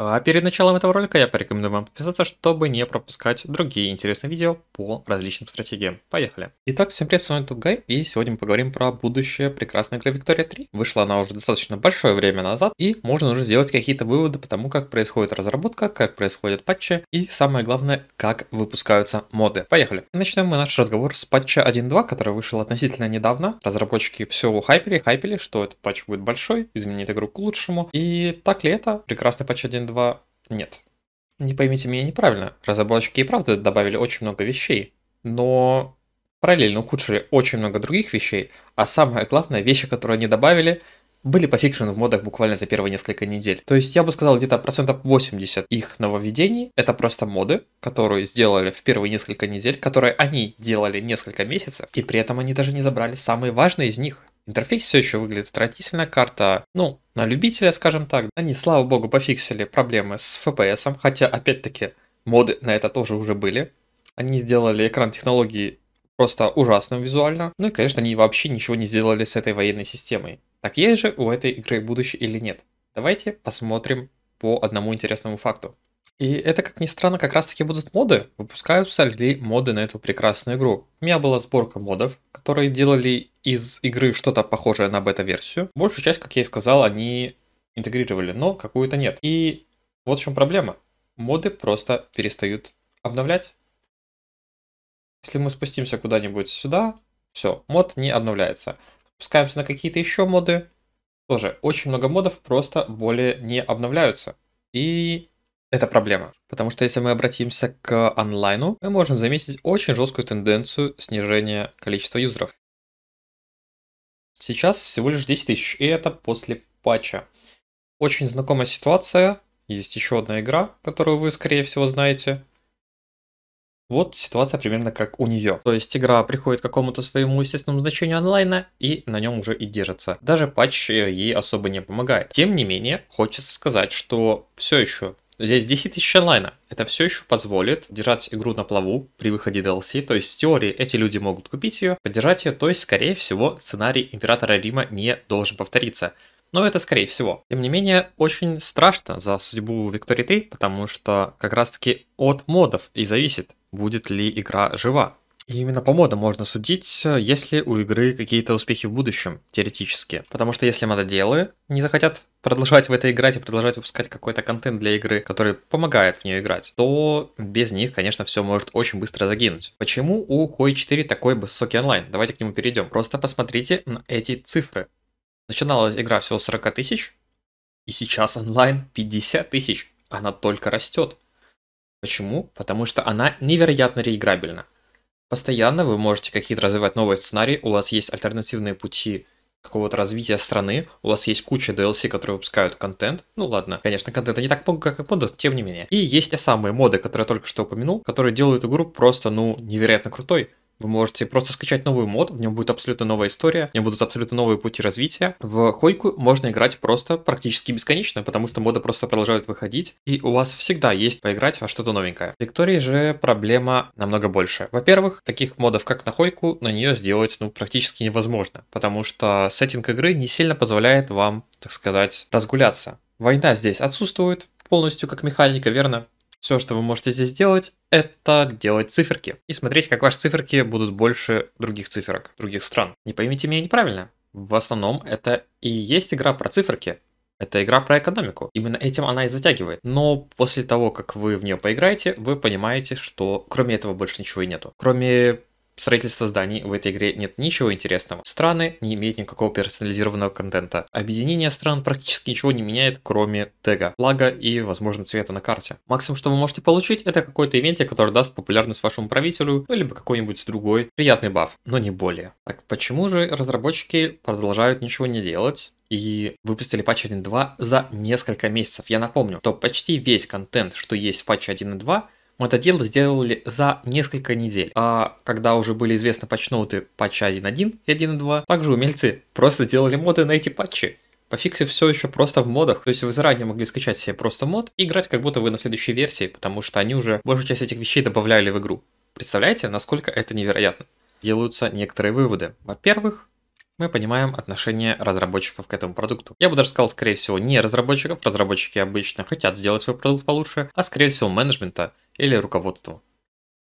А перед началом этого ролика я порекомендую вам подписаться, чтобы не пропускать другие интересные видео по различным стратегиям. Поехали! Итак, всем привет, с вами Тугай, и сегодня мы поговорим про будущее прекрасной игры Виктория 3. Вышла она уже достаточно большое время назад, и можно уже сделать какие-то выводы по тому, как происходит разработка, как происходят патчи, и самое главное, как выпускаются моды. Поехали! И начнем мы наш разговор с патча 1.2, который вышел относительно недавно. Разработчики все хайпили, хайпили, что этот патч будет большой, изменит игру к лучшему. И так ли это? Прекрасный патч 1.2 2 нет. Не поймите меня неправильно, разработчики и правда добавили очень много вещей, но параллельно ухудшили очень много других вещей, а самое главное, вещи, которые они добавили, были пофикшены в модах буквально за первые несколько недель. То есть я бы сказал, где-то процентов 80 их нововведений — это просто моды, которые сделали в первые несколько недель, которые они делали несколько месяцев, и при этом они даже не забрали самые важные из них — Интерфейс все еще выглядит отвратительно, карта, ну, на любителя, скажем так. Они, слава богу, пофиксили проблемы с FPS, хотя, опять-таки, моды на это тоже уже были. Они сделали экран технологии просто ужасным визуально. Ну и, конечно, они вообще ничего не сделали с этой военной системой. Так есть же у этой игры будущее или нет? Давайте посмотрим по одному интересному факту. И это, как ни странно, как раз таки будут моды. Выпускаются ли моды на эту прекрасную игру? У меня была сборка модов, которые делали из игры что-то похожее на бета-версию. Большую часть, как я и сказал, они интегрировали, но какую-то нет. И вот в чем проблема. Моды просто перестают обновлять. Если мы спустимся куда-нибудь сюда, все, мод не обновляется. Спускаемся на какие-то еще моды. Тоже очень много модов просто более не обновляются. И это проблема, потому что если мы обратимся к онлайну, мы можем заметить очень жесткую тенденцию снижения количества юзеров. Сейчас всего лишь 10 тысяч, и это после патча. Очень знакомая ситуация, есть еще одна игра, которую вы, скорее всего, знаете. Вот ситуация примерно как у нее. То есть игра приходит к какому-то своему естественному значению онлайна и на нем уже и держится. Даже патч ей особо не помогает. Тем не менее, хочется сказать, что все еще Здесь 10 тысяч онлайна. Это все еще позволит держать игру на плаву при выходе DLC, то есть в теории эти люди могут купить ее, поддержать ее, то есть, скорее всего, сценарий Императора Рима не должен повториться. Но это скорее всего. Тем не менее, очень страшно за судьбу Виктории 3, потому что как раз таки от модов и зависит, будет ли игра жива. И именно по модам можно судить, есть ли у игры какие-то успехи в будущем, теоретически. Потому что если мододелы не захотят продолжать в это играть и продолжать выпускать какой-то контент для игры, который помогает в нее играть, то без них, конечно, все может очень быстро загинуть. Почему у Koi 4 такой высокий онлайн? Давайте к нему перейдем. Просто посмотрите на эти цифры. Начиналась игра всего 40 тысяч, и сейчас онлайн 50 тысяч. Она только растет. Почему? Потому что она невероятно реиграбельна постоянно, вы можете какие-то развивать новые сценарии, у вас есть альтернативные пути какого-то развития страны, у вас есть куча DLC, которые выпускают контент, ну ладно, конечно, контента не так много, как модов, тем не менее. И есть те самые моды, которые я только что упомянул, которые делают игру просто, ну, невероятно крутой. Вы можете просто скачать новый мод, в нем будет абсолютно новая история, в нем будут абсолютно новые пути развития. В Хойку можно играть просто практически бесконечно, потому что моды просто продолжают выходить, и у вас всегда есть поиграть во что-то новенькое. В Виктории же проблема намного больше. Во-первых, таких модов, как на Хойку, на нее сделать ну, практически невозможно, потому что сеттинг игры не сильно позволяет вам, так сказать, разгуляться. Война здесь отсутствует полностью как механика, верно? Все, что вы можете здесь делать, это делать циферки и смотреть, как ваши циферки будут больше других циферок, других стран. Не поймите меня неправильно. В основном это и есть игра про циферки. Это игра про экономику. Именно этим она и затягивает. Но после того, как вы в нее поиграете, вы понимаете, что кроме этого больше ничего и нету. Кроме строительства зданий в этой игре нет ничего интересного. Страны не имеют никакого персонализированного контента. Объединение стран практически ничего не меняет, кроме тега, лага и, возможно, цвета на карте. Максимум, что вы можете получить, это какой-то ивентик, который даст популярность вашему правителю, ну, либо какой-нибудь другой приятный баф, но не более. Так почему же разработчики продолжают ничего не делать? и выпустили патч 1.2 за несколько месяцев. Я напомню, что почти весь контент, что есть в патче 1.2, это дело сделали за несколько недель. А когда уже были известны патчноуты патча 1.1 и 1.2, также умельцы просто делали моды на эти патчи. Пофиксы все еще просто в модах, то есть вы заранее могли скачать себе просто мод и играть как будто вы на следующей версии, потому что они уже большую часть этих вещей добавляли в игру. Представляете, насколько это невероятно? Делаются некоторые выводы. Во-первых, мы понимаем отношение разработчиков к этому продукту. Я бы даже сказал, скорее всего, не разработчиков, разработчики обычно хотят сделать свой продукт получше, а скорее всего менеджмента или руководства.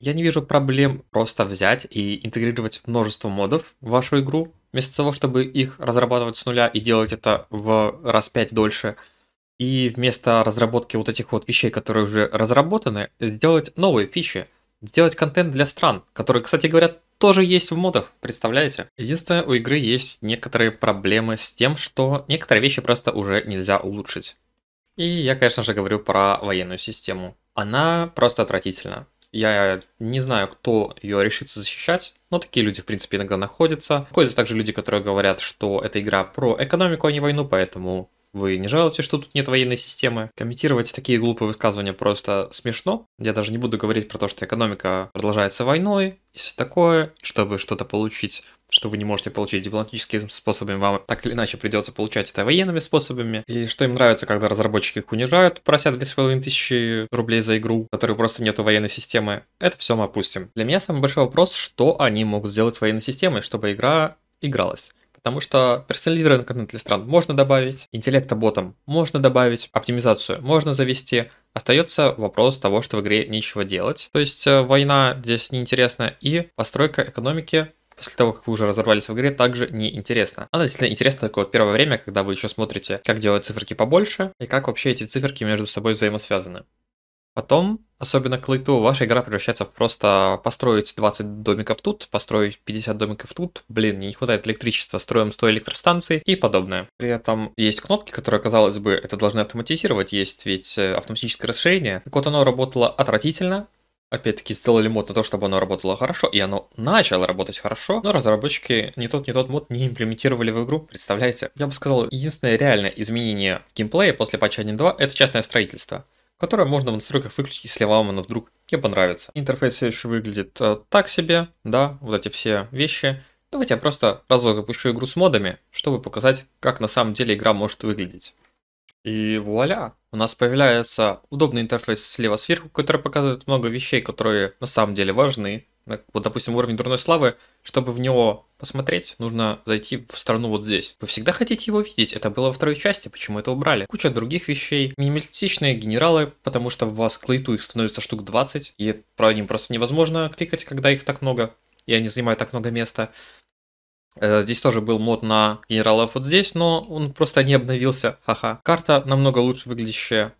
Я не вижу проблем просто взять и интегрировать множество модов в вашу игру, вместо того, чтобы их разрабатывать с нуля и делать это в раз пять дольше, и вместо разработки вот этих вот вещей, которые уже разработаны, сделать новые фичи, сделать контент для стран, которые, кстати говоря, тоже есть в модах, представляете? Единственное, у игры есть некоторые проблемы с тем, что некоторые вещи просто уже нельзя улучшить. И я, конечно же, говорю про военную систему. Она просто отвратительна. Я не знаю, кто ее решится защищать, но такие люди, в принципе, иногда находятся. Ходят также люди, которые говорят, что эта игра про экономику, а не войну, поэтому вы не жалуете, что тут нет военной системы? Комментировать такие глупые высказывания просто смешно. Я даже не буду говорить про то, что экономика продолжается войной и все такое. Чтобы что-то получить, что вы не можете получить дипломатическими способами, вам так или иначе придется получать это военными способами. И что им нравится, когда разработчики их унижают, просят 2,5 тысячи рублей за игру, которой просто нету военной системы. Это все мы опустим. Для меня самый большой вопрос, что они могут сделать с военной системой, чтобы игра игралась. Потому что персонализированный контент для стран можно добавить, интеллекта ботом можно добавить, оптимизацию можно завести, Остается вопрос того, что в игре нечего делать. То есть э, война здесь неинтересна и постройка экономики после того, как вы уже разорвались в игре, также неинтересно. Она действительно интересна такое вот первое время, когда вы еще смотрите, как делать циферки побольше и как вообще эти циферки между собой взаимосвязаны. Потом, особенно к лейту, ваша игра превращается в просто построить 20 домиков тут, построить 50 домиков тут, блин, не хватает электричества, строим 100 электростанций и подобное. При этом есть кнопки, которые, казалось бы, это должны автоматизировать, есть ведь э, автоматическое расширение. Так вот, оно работало отвратительно, опять-таки сделали мод на то, чтобы оно работало хорошо, и оно начало работать хорошо, но разработчики не тот, не тот мод не имплементировали в игру, представляете? Я бы сказал, единственное реальное изменение в геймплее после патча 1.2 это частное строительство которое можно в настройках выключить, если вам оно вдруг не понравится. Интерфейс все еще выглядит э, так себе, да, вот эти все вещи. Давайте я просто разок запущу игру с модами, чтобы показать, как на самом деле игра может выглядеть. И вуаля! У нас появляется удобный интерфейс слева сверху, который показывает много вещей, которые на самом деле важны Э, вот, допустим, уровень дурной славы, чтобы в него посмотреть, нужно зайти в страну вот здесь. Вы всегда хотите его видеть, это было во второй части, почему это убрали. Куча других вещей, минималистичные генералы, потому что в вас к их становится штук 20, и про ним просто невозможно кликать, когда их так много, и они занимают так много места. Э, здесь тоже был мод на генералов вот здесь, но он просто не обновился, ха-ха. Карта намного лучше выглядящая,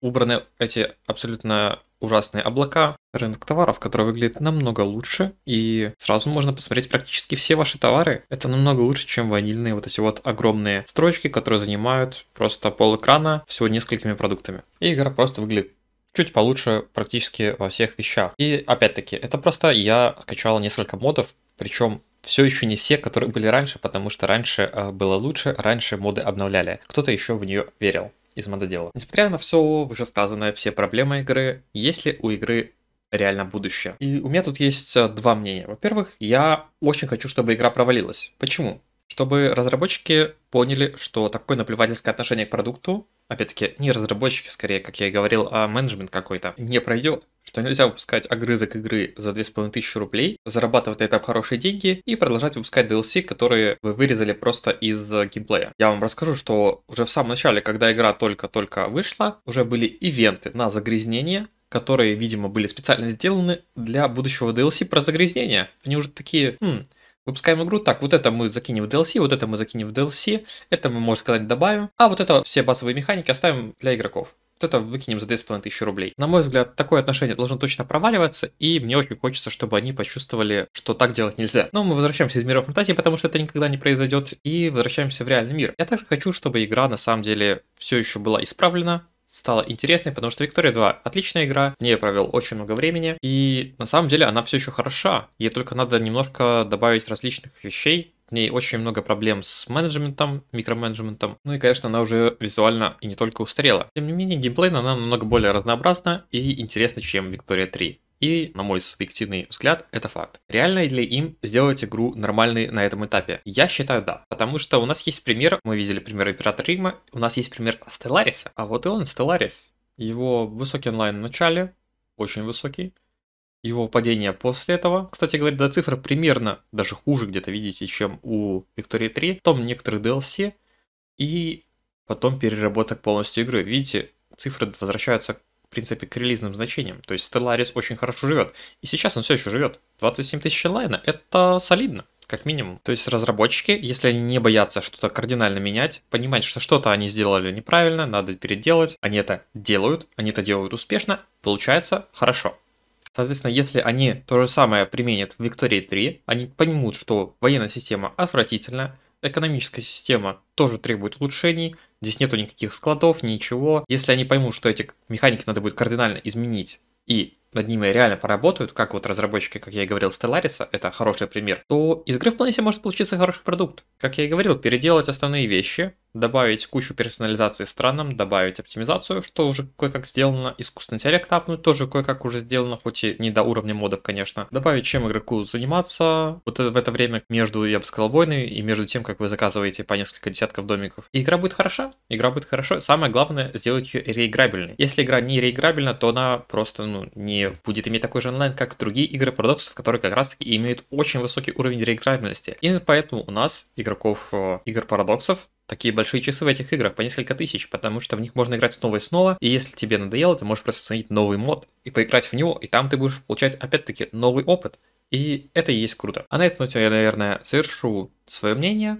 убраны эти абсолютно ужасные облака, рынок товаров, который выглядит намного лучше, и сразу можно посмотреть практически все ваши товары. Это намного лучше, чем ванильные вот эти вот огромные строчки, которые занимают просто пол экрана всего несколькими продуктами. И игра просто выглядит чуть получше практически во всех вещах. И опять-таки, это просто я скачал несколько модов, причем все еще не все, которые были раньше, потому что раньше э, было лучше, раньше моды обновляли. Кто-то еще в нее верил из мододела. Несмотря на все вышесказанное, все проблемы игры, есть ли у игры реально будущее? И у меня тут есть э, два мнения. Во-первых, я очень хочу, чтобы игра провалилась. Почему? Чтобы разработчики поняли, что такое наплевательское отношение к продукту опять-таки, не разработчики, скорее, как я и говорил, а менеджмент какой-то не пройдет что нельзя выпускать огрызок игры за 2500 рублей, зарабатывать на этом хорошие деньги и продолжать выпускать DLC, которые вы вырезали просто из э, геймплея. Я вам расскажу, что уже в самом начале, когда игра только-только вышла, уже были ивенты на загрязнение, которые, видимо, были специально сделаны для будущего DLC про загрязнение. Они уже такие, хм, Выпускаем игру, так, вот это мы закинем в DLC, вот это мы закинем в DLC, это мы, можно сказать, добавим, а вот это все базовые механики оставим для игроков. Вот это выкинем за 2,5 тысячи рублей. На мой взгляд, такое отношение должно точно проваливаться, и мне очень хочется, чтобы они почувствовали, что так делать нельзя. Но мы возвращаемся из мира фантазии, потому что это никогда не произойдет, и возвращаемся в реальный мир. Я также хочу, чтобы игра на самом деле все еще была исправлена, стала интересной, потому что Виктория 2 отличная игра, в ней я провел очень много времени, и на самом деле она все еще хороша, ей только надо немножко добавить различных вещей, в ней очень много проблем с менеджментом, микроменеджментом. Ну и, конечно, она уже визуально и не только устарела. Тем не менее, геймплейно она намного более разнообразна и интересна, чем Виктория 3. И, на мой субъективный взгляд, это факт. Реально ли им сделать игру нормальной на этом этапе? Я считаю, да. Потому что у нас есть пример, мы видели пример оператора Рима, у нас есть пример Стеллариса. А вот и он, Стелларис. Его высокий онлайн в начале, очень высокий. Его падение после этого, кстати говоря, до цифры примерно даже хуже где-то видите, чем у Виктории 3. Потом некоторые DLC и потом переработок полностью игры. Видите, цифры возвращаются в принципе, к релизным значениям. То есть Stellaris очень хорошо живет. И сейчас он все еще живет. 27 тысяч онлайна — это солидно как минимум. То есть разработчики, если они не боятся что-то кардинально менять, понимать, что что-то они сделали неправильно, надо переделать, они это делают, они это делают успешно, получается хорошо. Соответственно, если они то же самое применят в Виктории 3, они поймут, что военная система отвратительна, экономическая система тоже требует улучшений. Здесь нету никаких складов, ничего. Если они поймут, что эти механики надо будет кардинально изменить и над ними реально поработают, как вот разработчики, как я и говорил, Stellaris, это хороший пример, то из игры вполне себе может получиться хороший продукт. Как я и говорил, переделать основные вещи, добавить кучу персонализации странам, добавить оптимизацию, что уже кое-как сделано, искусственный интеллект апнуть тоже кое-как уже сделано, хоть и не до уровня модов, конечно. Добавить, чем игроку заниматься, вот в это время между, я бы сказал, войны и между тем, как вы заказываете по несколько десятков домиков. И игра будет хороша, игра будет хорошо, самое главное сделать ее реиграбельной. Если игра не реиграбельна, то она просто, ну, не будет иметь такой же онлайн, как другие игры парадоксов, которые как раз таки имеют очень высокий уровень реиграбельности. Именно поэтому у нас игроков э, игр парадоксов такие большие часы в этих играх, по несколько тысяч, потому что в них можно играть снова и снова, и если тебе надоело, ты можешь просто установить новый мод и поиграть в него, и там ты будешь получать опять-таки новый опыт. И это и есть круто. А на этой ноте ну, я, наверное, совершу свое мнение.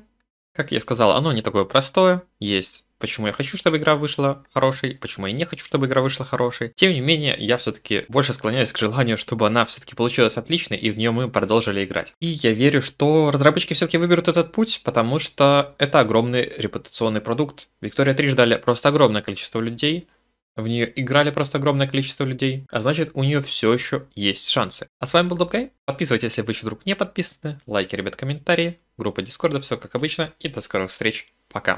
Как я сказал, оно не такое простое. Есть почему я хочу, чтобы игра вышла хорошей, почему я не хочу, чтобы игра вышла хорошей. Тем не менее, я все-таки больше склоняюсь к желанию, чтобы она все-таки получилась отличной, и в нее мы продолжили играть. И я верю, что разработчики все-таки выберут этот путь, потому что это огромный репутационный продукт. Виктория 3 ждали просто огромное количество людей, в нее играли просто огромное количество людей, а значит у нее все еще есть шансы. А с вами был Дубгай. Подписывайтесь, если вы еще вдруг не подписаны. Лайки, ребят, комментарии. Группа Дискорда, все как обычно. И до скорых встреч. Пока.